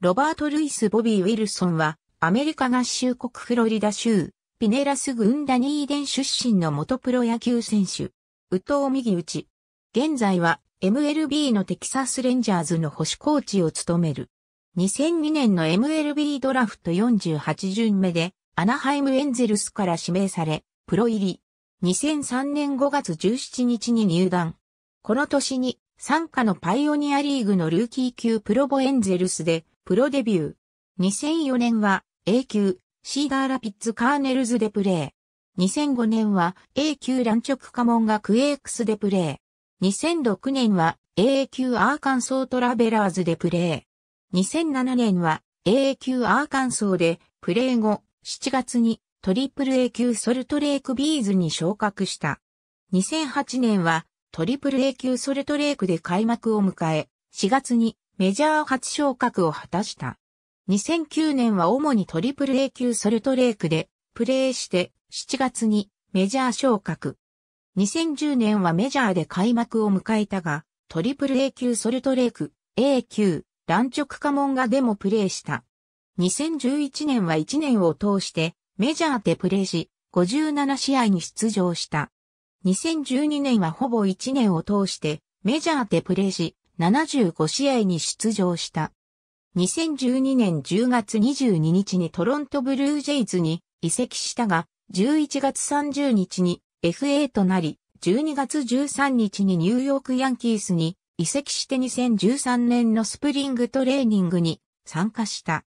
ロバート・ルイス・ボビー・ウィルソンは、アメリカ合衆国フロリダ州、ピネラスグンダニーデン出身の元プロ野球選手。宇藤右打ち。現在は MLB のテキサスレンジャーズの保守コーチを務める。2002年の MLB ドラフト48巡目でアナハイムエンゼルスから指名され、プロ入り。2003年5月17日に入団。この年に、参加のパイオニアリーグのルーキー級プロボエンゼルスでプロデビュー。2004年は A 級シーダーラピッツカーネルズでプレー。2005年は A 級ランチョクカモンガクエークスでプレー。2006年は A 級アーカンソートラベラーズでプレー。2007年は A 級アーカンソーでプレー後7月にトリプル A 級ソルトレイクビーズに昇格した。2008年はトリプル A 級ソルトレイクで開幕を迎え、4月にメジャー初昇格を果たした。2009年は主にトリプル A 級ソルトレークでプレーして7月にメジャー昇格。2010年はメジャーで開幕を迎えたが、トリプル A 級ソルトレーク、A 級、ランチョクカモンガでもプレーした。2011年は1年を通してメジャーでプレーし、57試合に出場した。2012年はほぼ1年を通してメジャーでプレーし、75試合に出場した。2012年10月22日にトロントブルージェイズに移籍したが、11月30日に FA となり、12月13日にニューヨークヤンキースに移籍して2013年のスプリングトレーニングに参加した。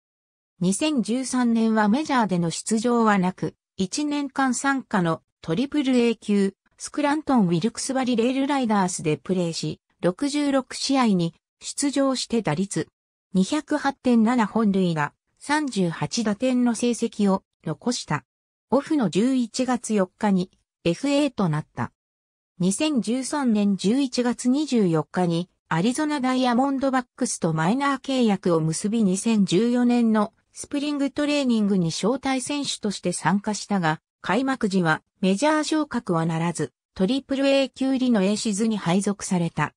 2013年はメジャーでの出場はなく、1年間参加のトリプル A 級スクラントン・ウィルクスバリレールライダースでプレーし、66試合に出場して打率208.7本塁打38打点の成績を残した。オフの11月4日に FA となった。2013年11月24日にアリゾナダイヤモンドバックスとマイナー契約を結び2014年のスプリングトレーニングに招待選手として参加したが、開幕時はメジャー昇格はならず、トリプル A 級入りの A シズに配属された。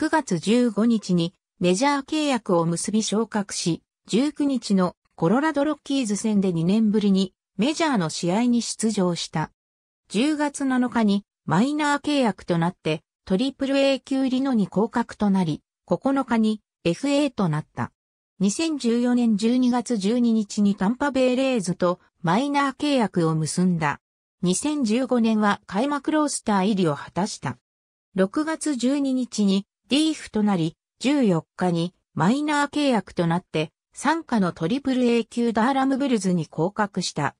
9月15日にメジャー契約を結び昇格し、19日のコロラドロッキーズ戦で2年ぶりにメジャーの試合に出場した。10月7日にマイナー契約となってトリプル A 級リノに降格となり、9日に FA となった。2014年12月12日にタンパベイレーズとマイナー契約を結んだ。2015年は開幕ロースター入りを果たした。6月12日にリーフとなり、14日にマイナー契約となって、参加のトリプル A 級ダーラムブルズに降格した。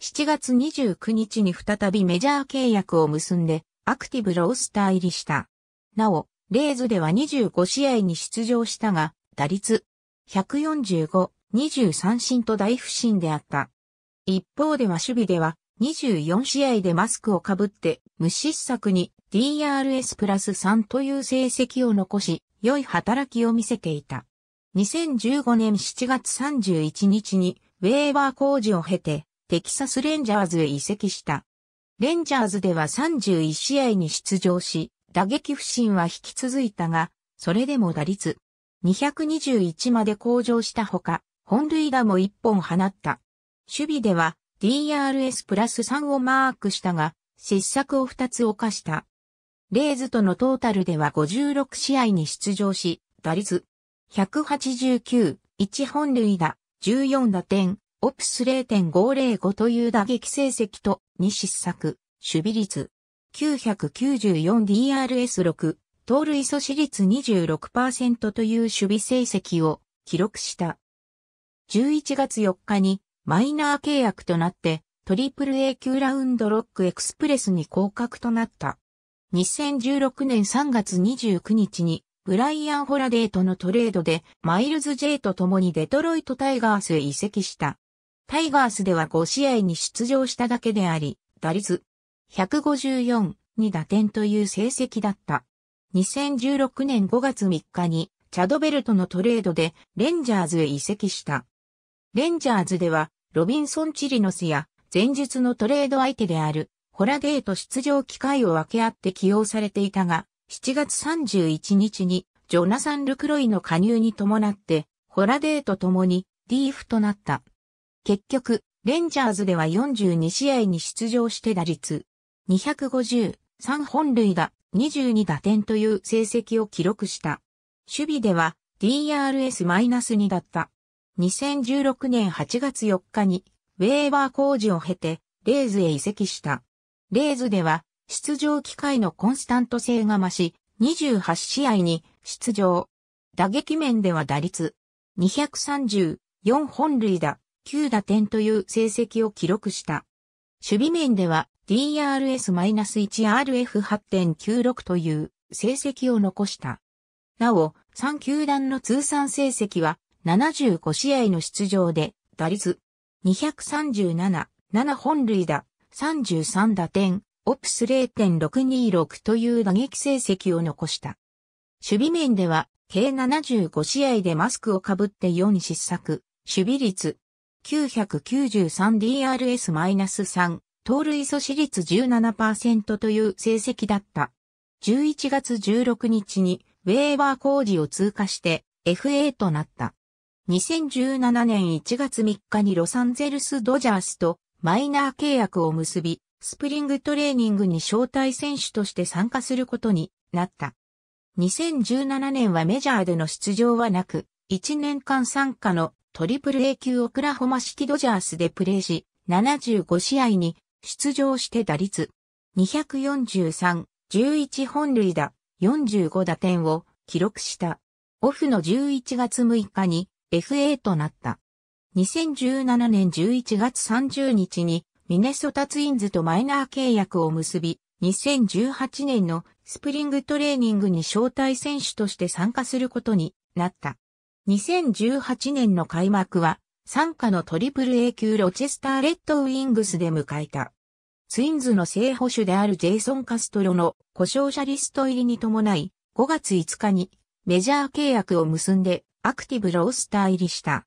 7月29日に再びメジャー契約を結んで、アクティブロースター入りした。なお、レーズでは25試合に出場したが、打率145、23進と大不振であった。一方では守備では24試合でマスクをかぶって無失策に DRS プラス3という成績を残し、良い働きを見せていた。2015年7月31日に、ウェーバー工事を経て、テキサスレンジャーズへ移籍した。レンジャーズでは31試合に出場し、打撃不振は引き続いたが、それでも打率221まで向上したほか、本塁打も1本放った。守備では DRS プラス3をマークしたが、失策を2つ犯した。レイズとのトータルでは56試合に出場し、打率189、1本塁打、14打点、オプス0.505という打撃成績と、2失策、守備率 994DRS6、盗塁阻止率26%という守備成績を記録した。11月4日にマイナー契約となって、トリプル A 級ラウンドロックエクスプレスに降格となった。2016年3月29日に、ブライアン・ホラデーとのトレードで、マイルズ・ジェイと共にデトロイト・タイガースへ移籍した。タイガースでは5試合に出場しただけであり、打率154、に打点という成績だった。2016年5月3日に、チャドベルトのトレードで、レンジャーズへ移籍した。レンジャーズでは、ロビンソン・チリノスや、前述のトレード相手である、ホラデーと出場機会を分け合って起用されていたが、7月31日にジョナサン・ルクロイの加入に伴って、ホラデーと共にーフとなった。結局、レンジャーズでは42試合に出場して打率2 5 3本塁打、22打点という成績を記録した。守備では DRS-2 だった。2016年8月4日にウェーバー工事を経てレーズへ移籍した。レーズでは、出場機会のコンスタント性が増し、28試合に出場。打撃面では打率234本塁打9打点という成績を記録した。守備面では DRS-1RF8.96 という成績を残した。なお、3球団の通算成績は75試合の出場で打率237、7本塁打33打点、オプス0.626という打撃成績を残した。守備面では、計75試合でマスクをかぶって4失策、守備率 993DRS-3、盗塁阻止率17%という成績だった。11月16日にウェーバー工事を通過して FA となった。2017年1月3日にロサンゼルスドジャースとマイナー契約を結び、スプリングトレーニングに招待選手として参加することになった。2017年はメジャーでの出場はなく、1年間参加のトリプル A 級オクラホマ式ドジャースでプレーし、75試合に出場して打率243、11本塁打、45打点を記録した。オフの11月6日に FA となった。2017年11月30日にミネソタツインズとマイナー契約を結び、2018年のスプリングトレーニングに招待選手として参加することになった。2018年の開幕は、参加のトリプル A 級ロチェスターレッドウィングスで迎えた。ツインズの正捕手であるジェイソン・カストロの故障者リスト入りに伴い、5月5日にメジャー契約を結んでアクティブロースター入りした。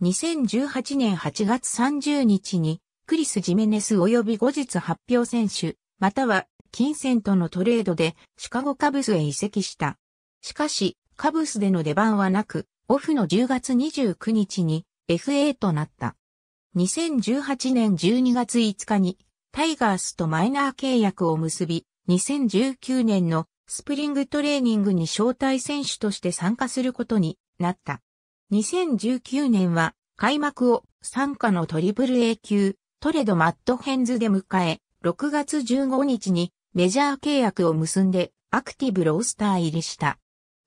2018年8月30日に、クリス・ジメネス及び後日発表選手、または、金銭とのトレードで、シカゴカブスへ移籍した。しかし、カブスでの出番はなく、オフの10月29日に FA となった。2018年12月5日にタイガースとマイナー契約を結び、2019年のスプリングトレーニングに招待選手として参加することになった。2019年は開幕を参加のトリプル A 級トレードマットヘンズで迎え、6月15日にメジャー契約を結んでアクティブロースター入りした。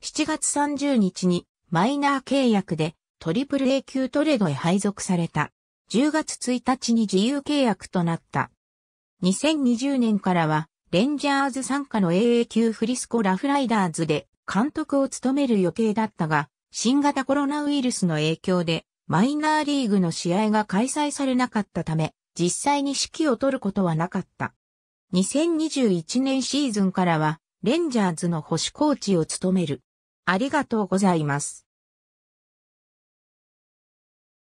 7月30日にマイナー契約でトリプル A 級トレードへ配属された。10月1日に自由契約となった。2020年からはレンジャーズ参加の AA 級フリスコラフライダーズで監督を務める予定だったが、新型コロナウイルスの影響でマイナーリーグの試合が開催されなかったため、実際に指揮を取ることはなかった。2021年シーズンからは、レンジャーズの保守コーチを務める。ありがとうございます。